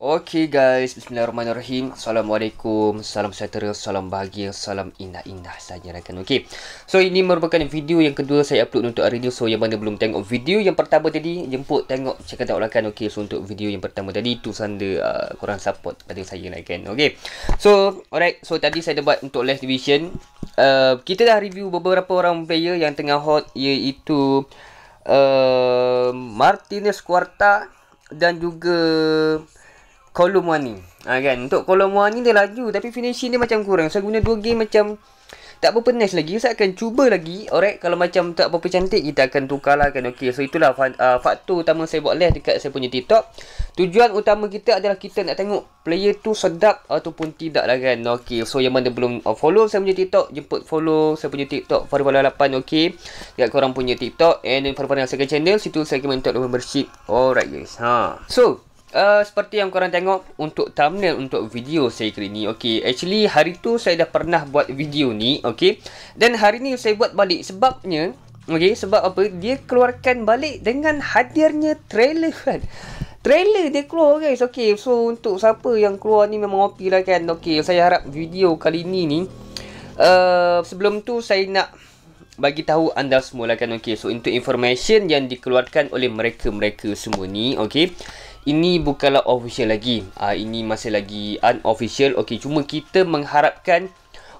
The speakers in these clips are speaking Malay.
Okay guys, Bismillahirrahmanirrahim Assalamualaikum, salam sejahtera, salam bahagia, salam indah-indah saja kan Okay, so ini merupakan video yang kedua saya upload untuk hari ini So yang mana belum tengok video yang pertama tadi Jemput tengok, cakap tak ulangkan Okay, so untuk video yang pertama tadi Itu sanda uh, korang support pada saya kan Okay, so alright So tadi saya dah buat untuk last division uh, Kita dah review beberapa orang player yang tengah hot Iaitu uh, Martinez Quarta Dan juga kolom 1 ni. Ha, kan? Untuk kolom 1 ni dia laju tapi finishing dia macam kurang. So, saya guna dua game macam tak apa penis lagi. Saya akan cuba lagi. Alright, kalau macam tak apa cantik kita akan tukarlah kan. Okey. So itulah uh, faktor utama saya buat live dekat saya punya TikTok. Tujuan utama kita adalah kita nak tengok player tu sedap ataupun tidak lah kan. Okey. So yang mana belum uh, follow saya punya TikTok, jemput follow saya punya TikTok Farvana 8 okey. Dekat korang punya TikTok and Farvana second channel situ saya akan minta membership. Alright guys. Ha. So, Uh, seperti yang korang tengok untuk thumbnail untuk video saya kali ni Okay, actually hari tu saya dah pernah buat video ni Okay, dan hari ni saya buat balik sebabnya Okay, sebab apa? Dia keluarkan balik dengan hadirnya trailer kan Trailer dia keluar guys, okay So, untuk siapa yang keluar ni memang OP lah kan Okay, saya harap video kali ni ni uh, Sebelum tu saya nak bagi tahu anda semua lah kan Okay, so untuk information yang dikeluarkan oleh mereka-mereka semua ni Okay ini bukanlah official lagi uh, ini masih lagi unofficial okey cuma kita mengharapkan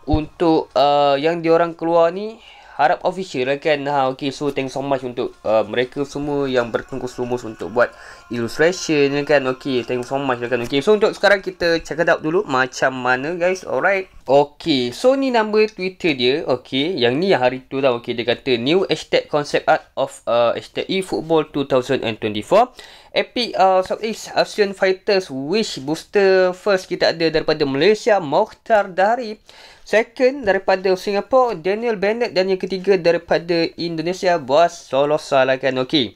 untuk uh, yang diorang keluar ni harap official lah kan ha okey so thanks so much untuk uh, mereka semua yang bertengkus lumus untuk buat illustration kan Okay, thank you so much kan Okay. so untuk sekarang kita check it out dulu macam mana guys alright Okay. so ni number twitter dia Okay. yang ni yang hari tu tau okey dia kata new hashtag concept art of uh, hashtag e football 2024 epic uh, southeast asian fighters wish booster first kita ada daripada malaysia mokhtar dari second daripada singapore daniel bennett dan yang ketiga daripada indonesia buas solosa lah kan Okay.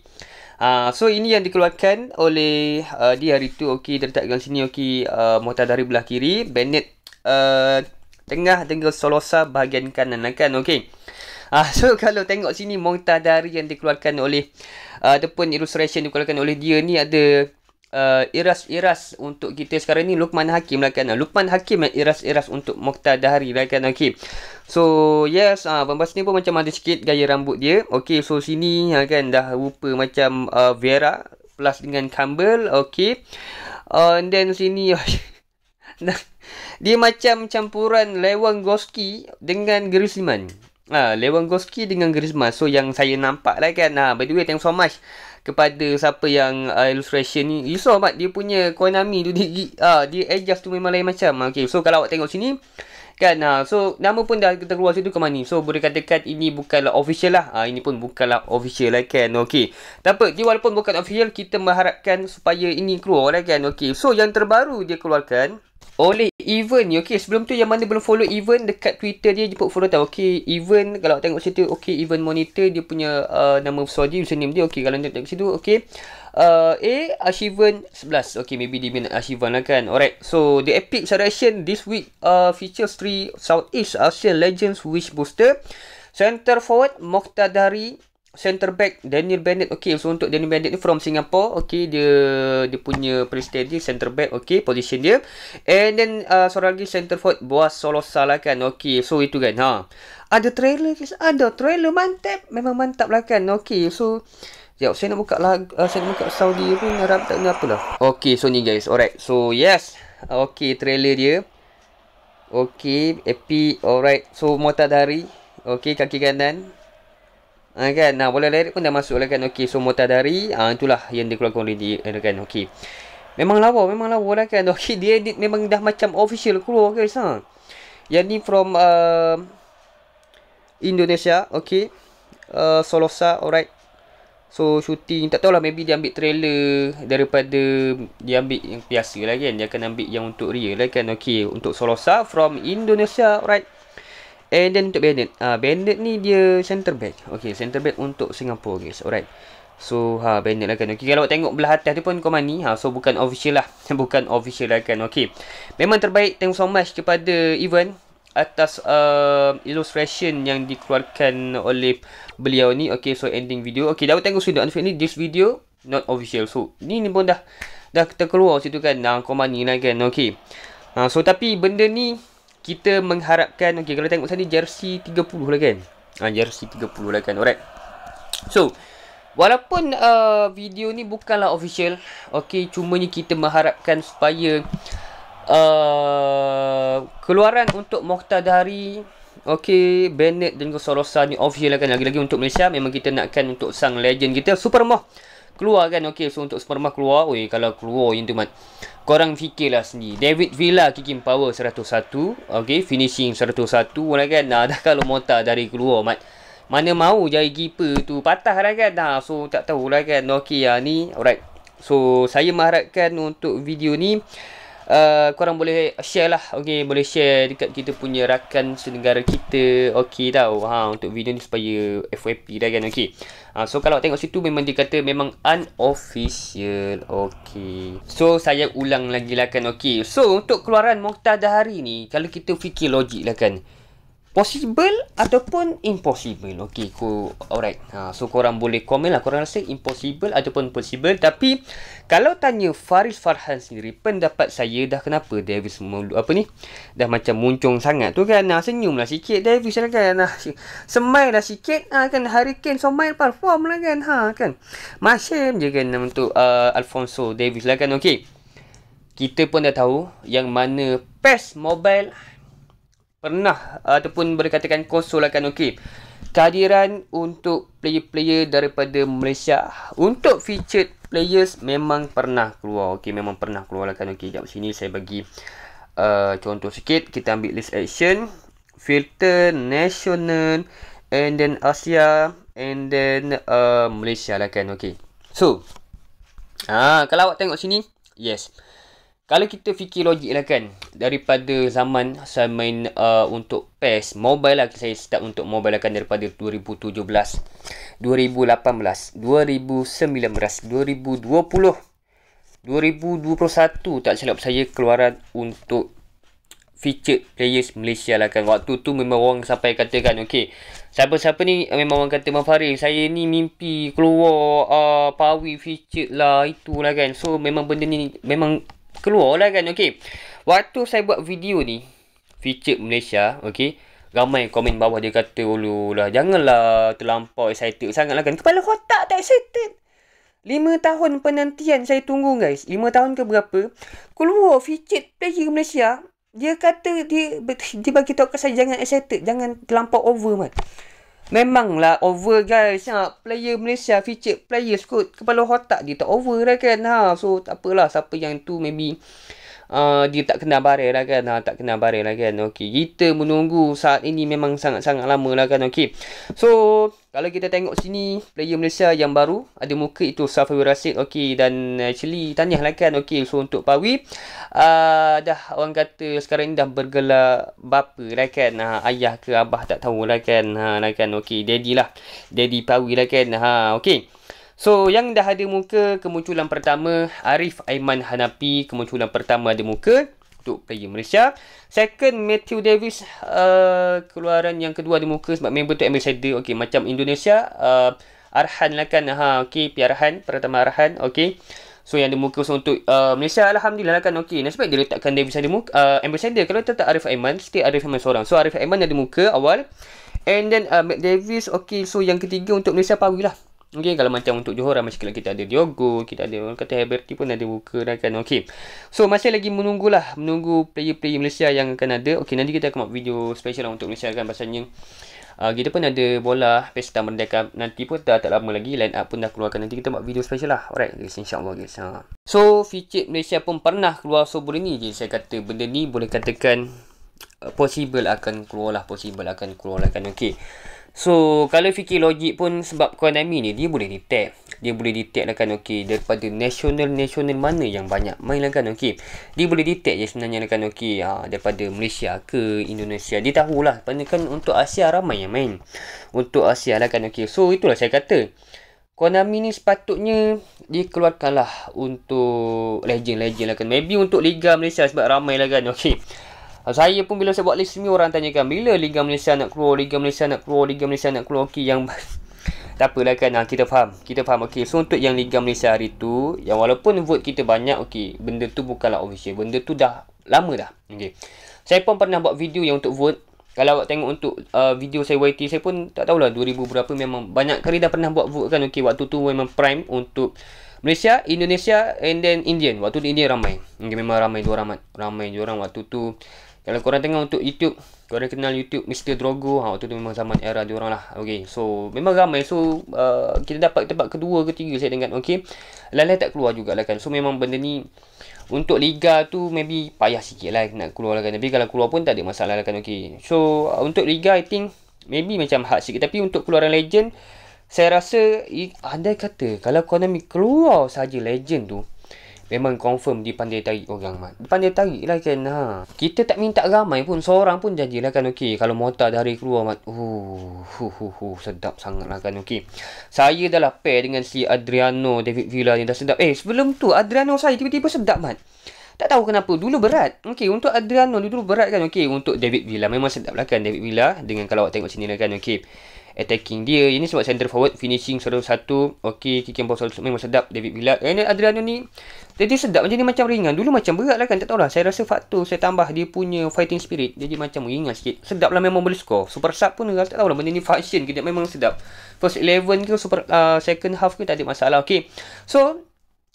Ah, so ini yang dikeluarkan oleh uh, ah, di hari tu okey terletak dekat sini okey uh, ah, motor dari belah kiri Bennett uh, tengah dengan Solosa bahagian kanan lah kan okey Ah, so kalau tengok sini Muntadari yang dikeluarkan oleh uh, Ataupun illustration dikeluarkan oleh dia ni ada uh, iras-iras untuk kita sekarang ni Lukman Hakim lah kan. Lukman Hakim yang iras-iras untuk Mokhtar Dahari lah kan. Okay. So yes, uh, ah, Bambas ni pun macam ada sikit gaya rambut dia. Okay, so sini uh, kan dah rupa macam uh, Vera plus dengan Campbell. Okay. Uh, and then sini... dia macam campuran goski dengan Griezmann. Ah, ha, goski dengan Griezmann. So yang saya nampak lah kan. Ha, by the way, thanks so much kepada siapa yang uh, illustration ni you saw but dia punya konami tu dia uh, dia adjust tu memang lain macam ah, okey so kalau awak tengok sini kan uh, so nama pun dah kita keluar situ ke mana so boleh katakan ini bukanlah official lah uh, ini pun bukanlah official lah kan okey tak apa dia walaupun bukan official kita mengharapkan supaya ini keluar lah kan okey so yang terbaru dia keluarkan oleh Even ni. Okay, sebelum tu yang mana belum follow Even dekat Twitter dia, jemput follow tau. Okay, Even kalau tengok situ, okay, Even Monitor dia punya uh, nama suara dia, username dia. Okay, kalau tengok situ, okay. Uh, A, Ashivan 11. Okay, maybe dia minat Ashivan lah kan. Alright, so the epic selection this week uh, features three Southeast Asian Legends Wish Booster. Center forward, Mokhtadari center back Daniel Bennett okey so untuk Daniel Bennett ni from Singapore okey dia dia punya prestige dia center back okey position dia and then uh, seorang lagi center forward Boas Solosa lah kan okey so itu kan ha ada trailer guys ada trailer mantap memang mantap lah kan okey so Ya, saya nak buka lah, uh, saya nak buka Saudi pun harap tak ni apalah. Okey, so ni guys. Alright. So, yes. Okey, trailer dia. Okey, happy. Alright. So, motor dari. Okey, kaki kanan. Ha, kan? Nah, boleh lirik pun dah masuk lah kan. Okey, so Motadari. Ah, ha, itulah yang dikeluarkan oleh dia eh, kan. Okey. Memang lawa, memang lawa lah kan. Okey, dia edit memang dah macam official keluar kan. Ha? Yang ni from uh, Indonesia. Okey. Uh, Solosa, alright. So, shooting. Tak tahulah, maybe dia ambil trailer daripada dia ambil yang biasa lah kan. Dia akan ambil yang untuk real lah kan. Okey, untuk Solosa from Indonesia, alright. And then untuk Bennett uh, ah, Bennett ni dia center back Okay center back untuk Singapore guys Alright So ha Bennett lah kan Okay kalau tengok belah atas dia pun Komani ha, So bukan official lah Bukan official lah kan Okay Memang terbaik Thank you so much kepada Ivan Atas uh, illustration yang dikeluarkan oleh beliau ni Okay so ending video Okay dah tengok sudah, Unfit ni this video Not official So ni ni pun dah Dah terkeluar situ kan Nah Komani lah kan Okay uh, So tapi benda ni kita mengharapkan okey kalau tengok sini jersey 30 lah kan. Ah ha, jersey 30 lah kan. Alright. So Walaupun uh, video ni bukanlah official Okay, cumanya kita mengharapkan supaya uh, Keluaran untuk Mokhtadari Okay, Bennett dan Kosorosa ni official lah kan Lagi-lagi untuk Malaysia Memang kita nakkan untuk sang legend kita Supermoh keluar kan okay so untuk sperma keluar oi kalau keluar yang tu mat korang fikirlah sendiri David Villa kicking power 101 okay finishing 101 lah kan nah dah kalau motor dari keluar mat mana mau jadi keeper tu patah lah kan nah so tak tahulah kan okey ya ni alright so saya mengharapkan untuk video ni Uh, korang boleh share lah okay boleh share dekat kita punya rakan senegara kita okay tau ha untuk video ni supaya FYP dah kan okay. ha, so kalau tengok situ memang dia kata memang unofficial okay. so saya ulang lagi lah kan okey so untuk keluaran muktadah hari ni kalau kita fikir logik lah kan possible ataupun impossible. Okay, ku alright. Ha, so korang boleh komen lah. Korang rasa impossible ataupun possible. Tapi kalau tanya Faris Farhan sendiri, pendapat saya dah kenapa Davis mulu apa ni? Dah macam muncung sangat tu kan? Nah, ha, senyum lah sikit Davis lah kan? Nah, ha, semai lah sikit ha, kan? Hurricane semai so perform lah kan? Ha, kan? Masyam je kan untuk uh, Alfonso Davis lah kan? Okay. Kita pun dah tahu yang mana PES Mobile pernah ataupun boleh katakan konsolakan okey kehadiran untuk player-player daripada Malaysia untuk featured players memang pernah keluar okey memang pernah keluarkan okey jap sini saya bagi uh, contoh sikit kita ambil list action filter national and then Asia and then uh, Malaysia lah kan okey so ah kalau awak tengok sini yes kalau kita fikir logik lah kan Daripada zaman saya main uh, untuk PES Mobile lah saya start untuk mobile lah kan Daripada 2017 2018 2019 2020 2021 tak silap saya keluaran untuk featured players Malaysia lah kan Waktu tu memang orang sampai katakan Okay Siapa-siapa ni eh, memang orang kata Bang Farid saya ni mimpi keluar uh, Pawi featured lah itulah kan So memang benda ni memang keluar lah kan okey waktu saya buat video ni feature Malaysia okey ramai yang komen bawah dia kata ululah janganlah terlampau excited sangatlah kan kepala kotak tak excited 5 tahun penantian saya tunggu guys 5 tahun ke berapa keluar feature player Malaysia dia kata dia dia bagi tahu ke saya jangan excited jangan terlampau over man Memanglah over guys. Ha, player Malaysia featured players kot. Kepala otak dia tak over lah kan. Ha, so tak apalah siapa yang tu maybe uh, dia tak kena barai lah kan. Ha, tak kena barai lah kan. Okay. Kita menunggu saat ini memang sangat-sangat lama lah kan. Okay. So kalau kita tengok sini player Malaysia yang baru ada muka itu Safawi Rashid okey dan actually tanyalah kan okey so untuk Pawi uh, dah orang kata sekarang ni dah bergelar bapa lah kan ha, ayah ke abah tak tahu lah kan ha lah kan okey daddy lah daddy Pawi lah kan ha okey So yang dah ada muka kemunculan pertama Arif Aiman Hanapi kemunculan pertama ada muka untuk player Malaysia. Second, Matthew Davis. Uh, keluaran yang kedua di muka sebab member tu ambassador. Okey, macam Indonesia. Uh, Arhan lah kan. Ha, okey, PR Arhan. Pertama Arhan. Okey. So, yang di muka so, untuk uh, Malaysia. Alhamdulillah lah kan. Okey, nasibat dia letakkan Davis di muka. Uh, ambassador. Kalau tak Arif Aiman, setiap Arif Aiman seorang. So, Arif Aiman ada muka awal. And then, uh, Matt Davis. Okey, so yang ketiga untuk Malaysia, Pawi lah. Okey, kalau macam untuk Johor macam kalau kita ada Diogo, kita ada orang kata Herberti pun ada buka dah kan. Okey. So, masih lagi menunggulah, menunggu player-player Malaysia yang akan ada. Okey, nanti kita akan buat video special lah untuk Malaysia kan yang Uh, ah, kita pun ada bola Pesta Merdeka Nanti pun dah tak lama lagi Line up pun dah keluarkan Nanti kita buat video special lah Alright guys InsyaAllah guys ha. So Featured Malaysia pun pernah keluar So benda ni je Saya kata benda ni boleh katakan ah, Possible akan keluar lah Possible akan keluar lah kan Okay So kalau fikir logik pun sebab Konami ni dia boleh detect Dia boleh detect lah kan okey daripada national-national mana yang banyak main lah kan okey Dia boleh detect je sebenarnya lah kan okey ha, daripada Malaysia ke Indonesia Dia tahulah sebenarnya kan untuk Asia ramai yang main Untuk Asia lah kan okey so itulah saya kata Konami ni sepatutnya dikeluarkan lah untuk legend-legend lah kan Maybe untuk Liga Malaysia sebab ramai lah kan okey saya pun bila saya buat list ni orang tanyakan bila Liga Malaysia nak keluar Liga Malaysia nak keluar Liga Malaysia nak keluar okey yang tak apalah kan ah, kita faham kita faham okey so untuk yang Liga Malaysia hari tu yang walaupun vote kita banyak okey benda tu bukanlah official benda tu dah lama dah okey saya pun pernah buat video yang untuk vote kalau awak tengok untuk uh, video saya YT saya pun tak tahulah 2000 berapa memang banyak kali dah pernah buat vote kan okey waktu tu memang prime untuk Malaysia, Indonesia and then Indian. Waktu tu India ramai. Okay, memang ramai dua ramai. Ramai dua orang waktu tu. Kalau korang tengok untuk YouTube, korang kenal YouTube Mr. Drogo. Ha, waktu tu memang zaman era diorang lah. Okay, so memang ramai. So, uh, kita dapat tempat kedua ketiga saya dengar. Okay, lain-lain tak keluar jugalah kan. So, memang benda ni untuk Liga tu maybe payah sikit lah nak keluar lah kan. Tapi kalau keluar pun tak ada masalah lah kan. Okay, so uh, untuk Liga I think maybe macam hard sikit. Tapi untuk keluaran Legend, saya rasa ada kata kalau Konami keluar saja Legend tu, Memang confirm dia pandai tarik orang mat. Dia pandai tarik lah kan. Ha. Kita tak minta ramai pun. Seorang pun janji janjilah kan. Okey. Kalau motor dari hari keluar mat. Uh, hu, hu, hu, sedap sangat lah kan. Okey. Saya dah lah pair dengan si Adriano David Villa ni. Dah sedap. Eh sebelum tu Adriano saya tiba-tiba sedap mat. Tak tahu kenapa. Dulu berat. Okey. Untuk Adriano dulu berat kan. Okey. Untuk David Villa. Memang sedap lah kan David Villa. Dengan kalau awak tengok sini lah kan. Okey attacking dia ini sebab center forward finishing seru satu okey kicking ball selalu memang sedap David Villa ini Adriano ni jadi sedap macam ni macam ringan dulu macam berat lah kan tak tahu lah saya rasa faktor saya tambah dia punya fighting spirit jadi macam ringan sikit sedap lah memang boleh score super sub pun lah tak tahu lah benda ni fashion kita memang sedap first 11 ke super uh, second half ke tak ada masalah okey so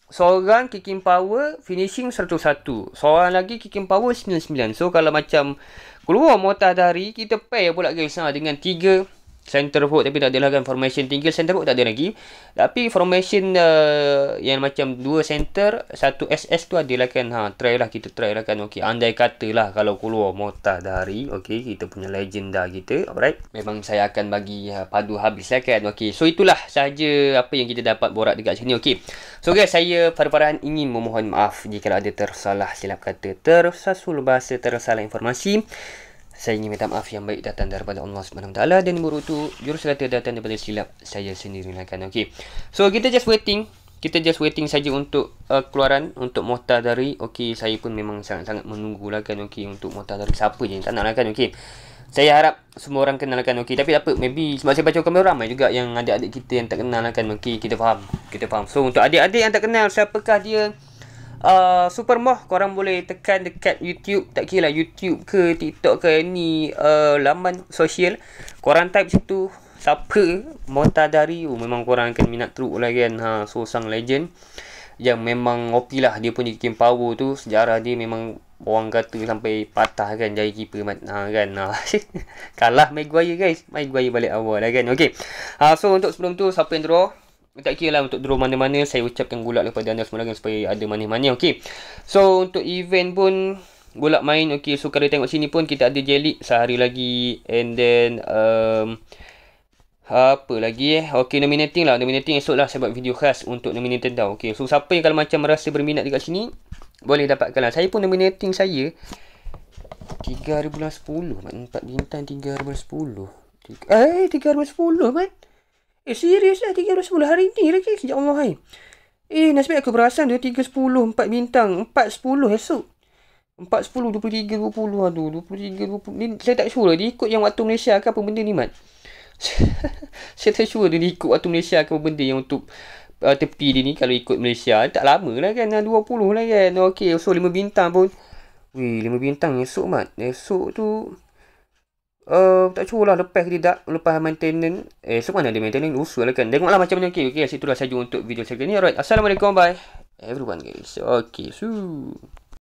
Seorang kicking power finishing 101. Seorang lagi kicking power 99. So kalau macam keluar mota dari kita pair pula guys ha, dengan tiga center forward tapi tak ada lagi kan formation tinggi center forward tak ada lagi tapi formation uh, yang macam dua center satu SS tu ada lagi. kan ha try lah kita try lah kan okey andai katalah kalau keluar Mota dari okey kita punya legenda kita alright memang saya akan bagi uh, padu habis lah kan okey so itulah saja apa yang kita dapat borak dekat sini okey so guys saya Farfarhan ingin memohon maaf jika ada tersalah silap kata tersasul bahasa tersalah informasi saya ingin minta maaf yang baik datang daripada Allah SWT dan murutu juruselata datang daripada silap saya sendiri lah kan. Okay. So, kita just waiting. Kita just waiting saja untuk uh, keluaran, untuk mota dari. Okay, saya pun memang sangat-sangat menunggulah kan. Okay, untuk mota dari siapa je yang tak nak lah kan. Okay. Saya harap semua orang kenal lah kan okey tapi apa maybe sebab saya baca komen ramai juga yang adik-adik kita yang tak kenal lah kan okey kita faham kita faham so untuk adik-adik yang tak kenal siapakah dia uh, Super Moh korang boleh tekan dekat YouTube tak kira lah YouTube ke TikTok ke ni uh, laman sosial korang type situ siapa Mota Dari oh, memang korang akan minat teruk lah kan ha, so sang legend yang memang OP lah dia punya kicking power tu sejarah dia memang orang kata sampai patah kan jari keeper mat ha, kan ha. kalah Maguire guys main Maguire balik awal lah kan okay. ha, so untuk sebelum tu siapa yang draw tak kira lah untuk draw mana-mana saya ucapkan gulak kepada anda semua lagi supaya ada mana mana. okey so untuk event pun gulak main okey so kalau tengok sini pun kita ada jelly sehari lagi and then um, apa lagi eh okey nominating lah nominating esok lah saya buat video khas untuk nominating tau okey so siapa yang kalau macam merasa berminat dekat sini boleh dapatkan lah saya pun nominating saya 3 bulan 10 4 bintang 3 bulan 10 eh 3 bulan 10 man Eh serius lah 310 hari ni lagi Sejak Allah hai Eh nasib aku perasan dia 310 4 bintang 410 esok 410 23 20 Aduh 23 20 ni, Saya tak sure lah Dia ikut yang waktu Malaysia ke apa benda ni Mat Saya tak sure dia ikut waktu Malaysia ke apa benda yang untuk uh, Tepi dia ni kalau ikut Malaysia Tak lama lah kan 20 lah kan Okay so 5 bintang pun Weh 5 bintang esok Mat Esok tu uh, tak sure lah lepas ke tidak lepas maintenance eh semua so ada maintenance usul lah kan tengoklah macam mana okey tu dah saja untuk video saya ni alright assalamualaikum bye everyone guys Okay, so